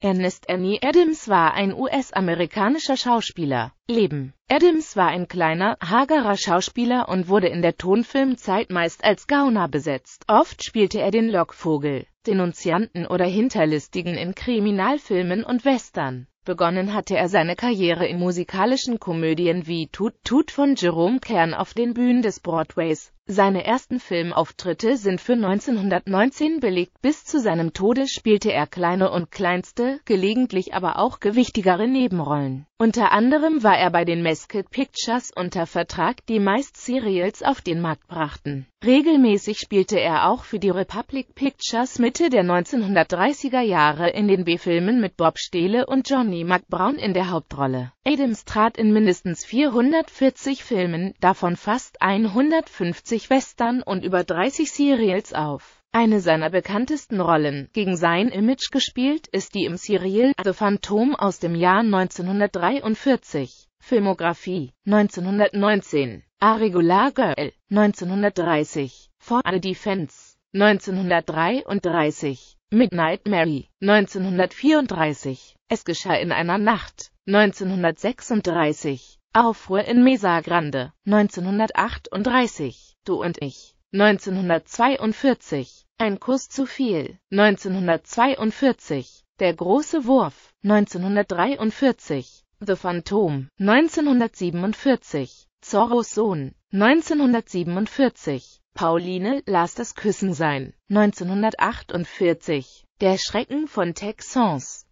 Ernest Annie Adams war ein US-amerikanischer Schauspieler. Leben Adams war ein kleiner, hagerer Schauspieler und wurde in der Tonfilmzeit meist als Gauner besetzt. Oft spielte er den Lockvogel, Denunzianten oder Hinterlistigen in Kriminalfilmen und Western. Begonnen hatte er seine Karriere in musikalischen Komödien wie Tut Tut von Jerome Kern auf den Bühnen des Broadways. Seine ersten Filmauftritte sind für 1919 belegt. Bis zu seinem Tode spielte er kleine und kleinste, gelegentlich aber auch gewichtigere Nebenrollen. Unter anderem war er bei den Mesquite Pictures unter Vertrag, die meist Serials auf den Markt brachten. Regelmäßig spielte er auch für die Republic Pictures Mitte der 1930er Jahre in den B-Filmen mit Bob Steele und Johnny Anthony Brown in der Hauptrolle. Adams trat in mindestens 440 Filmen, davon fast 150 Western und über 30 Serials auf. Eine seiner bekanntesten Rollen, gegen sein Image gespielt, ist die im Serial The Phantom aus dem Jahr 1943. Filmografie 1919 A Regular Girl 1930 For All Defense 1933 Midnight Mary, 1934. Es geschah in einer Nacht, 1936. Aufruhr in Mesa Grande, 1938. Du und ich, 1942. Ein Kuss zu viel, 1942. Der große Wurf, 1943. The Phantom, 1947. Zorros Sohn, 1947. Pauline las das Küssen sein. 1948. Der Schrecken von Texans.